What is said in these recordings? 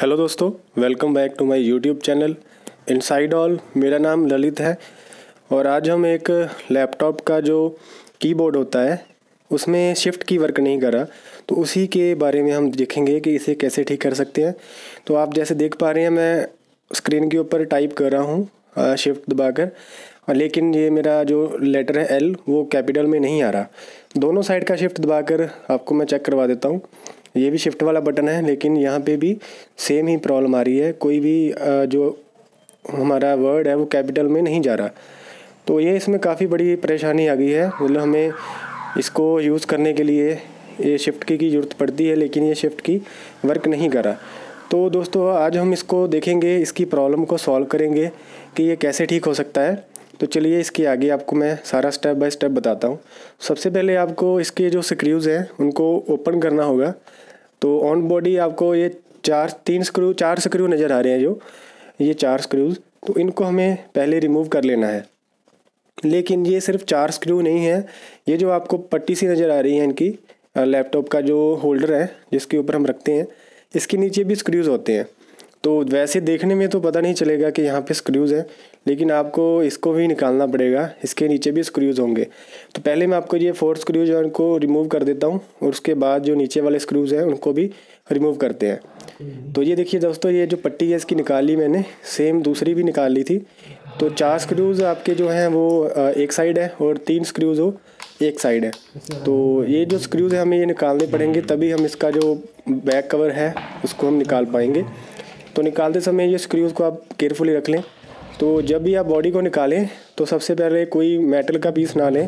hello दोस्तों welcome back to my YouTube channel inside all मेरा नाम ललित है और आज हम एक लैपटॉप का जो कीबोर्ड होता है उसमें शिफ्ट की वर्क नहीं करा तो उसी के बारे में हम देखेंगे कि इसे कैसे ठीक कर सकते हैं तो आप जैसे देख पा रहे हैं मैं स्क्रीन के ऊपर टाइप कर रहा हूँ शिफ्ट दबाकर और लेकिन ये मेरा जो लेटर है एल वो कैपिटल में नहीं आ रहा दोनों साइड का शिफ्ट दबाकर आपको मैं चेक करवा देता हूँ ये भी शिफ्ट वाला बटन है लेकिन यहाँ पे भी सेम ही प्रॉब्लम आ रही है कोई भी जो हमारा वर्ड है वो कैपिटल में नहीं जा रहा तो ये इसमें काफ़ी बड़ी परेशानी आ गई है मतलब हमें इसको यूज़ करने के लिए ये शिफ्ट की की ज़रूरत पड़ती है लेकिन ये शिफ्ट की वर्क नहीं करा तो दोस्तों आज हम इसको देखेंगे इसकी प्रॉब्लम को सॉल्व करेंगे कि ये कैसे ठीक हो सकता है तो चलिए इसके आगे आपको मैं सारा स्टेप बाय स्टेप बताता हूँ सबसे पहले आपको इसके जो स्क्रूज़ हैं उनको ओपन करना होगा तो ऑन बॉडी आपको ये चार तीन स्क्रू चार स्क्रू नज़र आ रहे हैं जो ये चार स्क्रूज तो इनको हमें पहले रिमूव कर लेना है लेकिन ये सिर्फ चार स्क्रू नहीं है ये जो आपको पट्टी सी नज़र आ रही है इनकी लैपटॉप का जो होल्डर है जिसके ऊपर हम रखते हैं इसके नीचे भी स्क्रूज़ होते हैं तो वैसे देखने में तो पता नहीं चलेगा कि यहाँ पे स्क्रूज़ हैं लेकिन आपको इसको भी निकालना पड़ेगा इसके नीचे भी स्क्रूज़ होंगे तो पहले मैं आपको ये फोर स्क्रूज है उनको रिमूव कर देता हूँ और उसके बाद जो नीचे वाले स्क्रूज़ हैं उनको भी रिमूव करते हैं तो ये देखिए दोस्तों ये जो पट्टी है इसकी निकाली मैंने सेम दूसरी भी निकाल ली थी तो चार स्क्रूज़ आपके जो हैं वो एक साइड है और तीन स्क्रूज़ हो एक साइड है तो ये जो स्क्रूज़ है हमें ये निकालने पड़ेंगे तभी हम इसका जो बैक कवर है उसको हम निकाल पाएंगे तो निकालते समय ये स्क्रूज़ को आप केयरफुली रख लें तो जब भी आप बॉडी को निकालें तो सबसे पहले कोई मेटल का पीस ना लें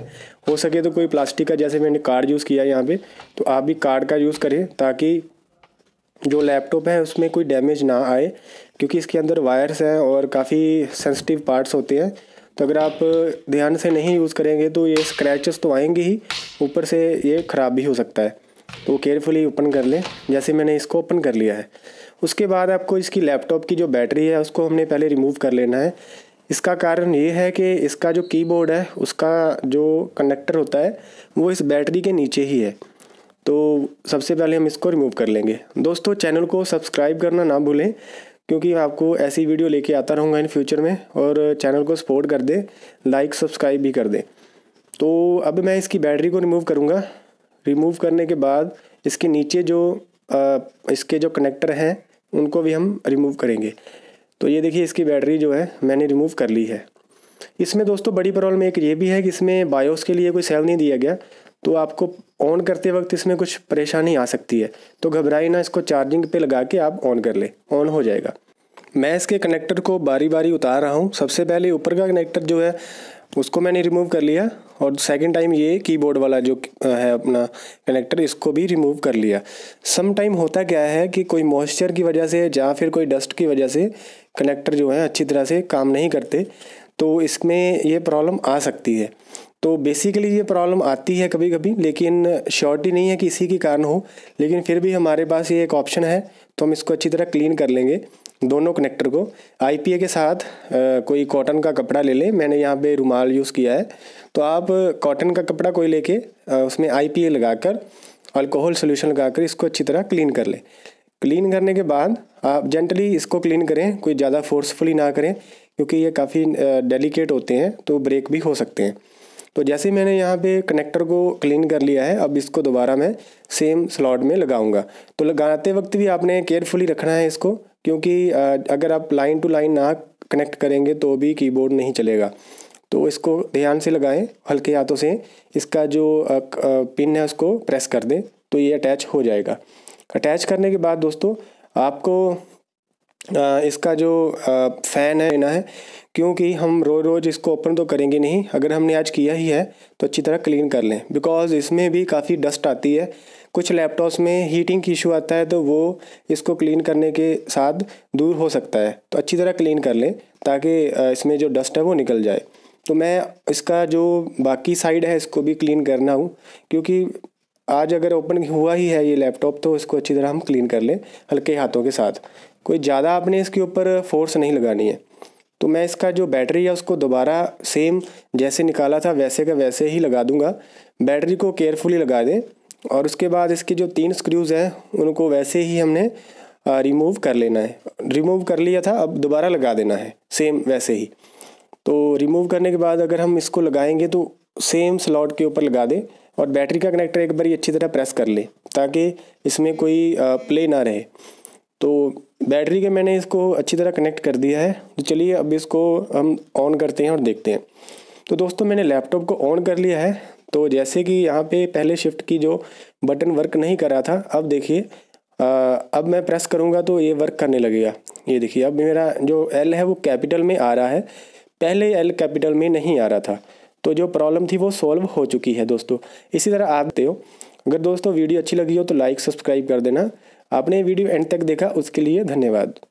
हो सके तो कोई प्लास्टिक का जैसे मैंने कार्ड यूज़ किया यहाँ पे तो आप भी कार्ड का यूज़ करें ताकि जो लैपटॉप है उसमें कोई डैमेज ना आए क्योंकि इसके अंदर वायर्स हैं और काफ़ी सेंसिटिव पार्ट्स होते हैं तो अगर आप ध्यान से नहीं यूज़ करेंगे तो ये स्क्रैचेस तो आएंगे ही ऊपर से ये ख़राब भी हो सकता है तो केयरफुली ओपन कर लें जैसे मैंने इसको ओपन कर लिया है उसके बाद आपको इसकी लैपटॉप की जो बैटरी है उसको हमने पहले रिमूव कर लेना है इसका कारण ये है कि इसका जो कीबोर्ड है उसका जो कनेक्टर होता है वो इस बैटरी के नीचे ही है तो सबसे पहले हम इसको रिमूव कर लेंगे दोस्तों चैनल को सब्सक्राइब करना ना भूलें क्योंकि आपको ऐसी वीडियो लेके आता रहूँगा इन फ्यूचर में और चैनल को सपोर्ट कर दें लाइक सब्सक्राइब भी कर दें तो अब मैं इसकी बैटरी को रिमूव करूँगा रिमूव करने के बाद इसके नीचे जो इसके जो कनेक्टर हैं उनको भी हम रिमूव करेंगे तो ये देखिए इसकी बैटरी जो है मैंने रिमूव कर ली है इसमें दोस्तों बड़ी प्रॉब्लम एक ये भी है कि इसमें बायोस के लिए कोई सेल नहीं दिया गया तो आपको ऑन करते वक्त इसमें कुछ परेशानी आ सकती है तो घबराई ना इसको चार्जिंग पे लगा के आप ऑन कर ले ऑन हो जाएगा मैं इसके कनेक्टर को बारी बारी उतार रहा हूँ सबसे पहले ऊपर का कनेक्टर जो है उसको मैंने रिमूव कर लिया और सेकंड टाइम ये कीबोर्ड वाला जो है अपना कनेक्टर इसको भी रिमूव कर लिया सम टाइम होता क्या है कि कोई मॉइस्चर की वजह से या फिर कोई डस्ट की वजह से कनेक्टर जो है अच्छी तरह से काम नहीं करते तो इसमें ये प्रॉब्लम आ सकती है तो बेसिकली ये प्रॉब्लम आती है कभी कभी लेकिन श्योरिटी नहीं है कि इसी के कारण हो लेकिन फिर भी हमारे पास ये एक ऑप्शन है तो हम इसको अच्छी तरह क्लीन कर लेंगे दोनों कनेक्टर को आईपीए के साथ कोई कॉटन का कपड़ा ले लें मैंने यहाँ पे रुमाल यूज़ किया है तो आप कॉटन का कपड़ा कोई लेके उसमें आईपीए लगाकर अल्कोहल सोल्यूशन लगाकर इसको अच्छी तरह क्लीन कर लें क्लीन करने के बाद आप जेंटली इसको क्लीन करें कोई ज़्यादा फोर्सफुली ना करें क्योंकि ये काफ़ी डेलिकेट होते हैं तो ब्रेक भी हो सकते हैं तो जैसे मैंने यहाँ पे कनेक्टर को क्लीन कर लिया है अब इसको दोबारा मैं सेम स्लॉट में लगाऊंगा तो लगाते वक्त भी आपने केयरफुली रखना है इसको क्योंकि अगर आप लाइन टू लाइन ना कनेक्ट करेंगे तो भी कीबोर्ड नहीं चलेगा तो इसको ध्यान से लगाएं हल्के हाथों से इसका जो पिन है उसको प्रेस कर दें तो ये अटैच हो जाएगा अटैच करने के बाद दोस्तों आपको इसका जो फ़ैन है ना है क्योंकि हम रोज़ रोज़ इसको ओपन तो करेंगे नहीं अगर हमने आज किया ही है तो अच्छी तरह क्लीन कर लें बिकॉज़ इसमें भी काफ़ी डस्ट आती है कुछ लैपटॉप्स में हीटिंग की इशू आता है तो वो इसको क्लीन करने के साथ दूर हो सकता है तो अच्छी तरह क्लीन कर लें ताकि इसमें जो डस्ट है वो निकल जाए तो मैं इसका जो बाकी साइड है इसको भी क्लीन करना हूँ क्योंकि आज अगर ओपन हुआ ही है ये लैपटॉप तो इसको अच्छी तरह हम क्लीन कर लें हल्के हाथों के साथ कोई ज़्यादा आपने इसके ऊपर फोर्स नहीं लगानी है तो मैं इसका जो बैटरी है उसको दोबारा सेम जैसे निकाला था वैसे का वैसे ही लगा दूंगा बैटरी को केयरफुली लगा दें और उसके बाद इसके जो तीन स्क्रूज़ हैं उनको वैसे ही हमने रिमूव कर लेना है रिमूव कर लिया था अब दोबारा लगा देना है सेम वैसे ही तो रिमूव करने के बाद अगर हम इसको लगाएंगे तो सेम स्लॉट के ऊपर लगा दे और बैटरी का कनेक्टर एक बार अच्छी तरह प्रेस कर ले ताकि इसमें कोई प्ले ना रहे तो बैटरी के मैंने इसको अच्छी तरह कनेक्ट कर दिया है तो चलिए अब इसको हम ऑन करते हैं और देखते हैं तो दोस्तों मैंने लैपटॉप को ऑन कर लिया है तो जैसे कि यहाँ पे पहले शिफ्ट की जो बटन वर्क नहीं कर रहा था अब देखिए अब मैं प्रेस करूँगा तो ये वर्क करने लगेगा ये देखिए अब मेरा जो एल है वो कैपिटल में आ रहा है पहले एल कैपिटल में नहीं आ रहा था तो जो प्रॉब्लम थी वो सॉल्व हो चुकी है दोस्तों इसी तरह आप देते हो अगर दोस्तों वीडियो अच्छी लगी हो तो लाइक सब्सक्राइब कर देना आपने वीडियो एंड तक देखा उसके लिए धन्यवाद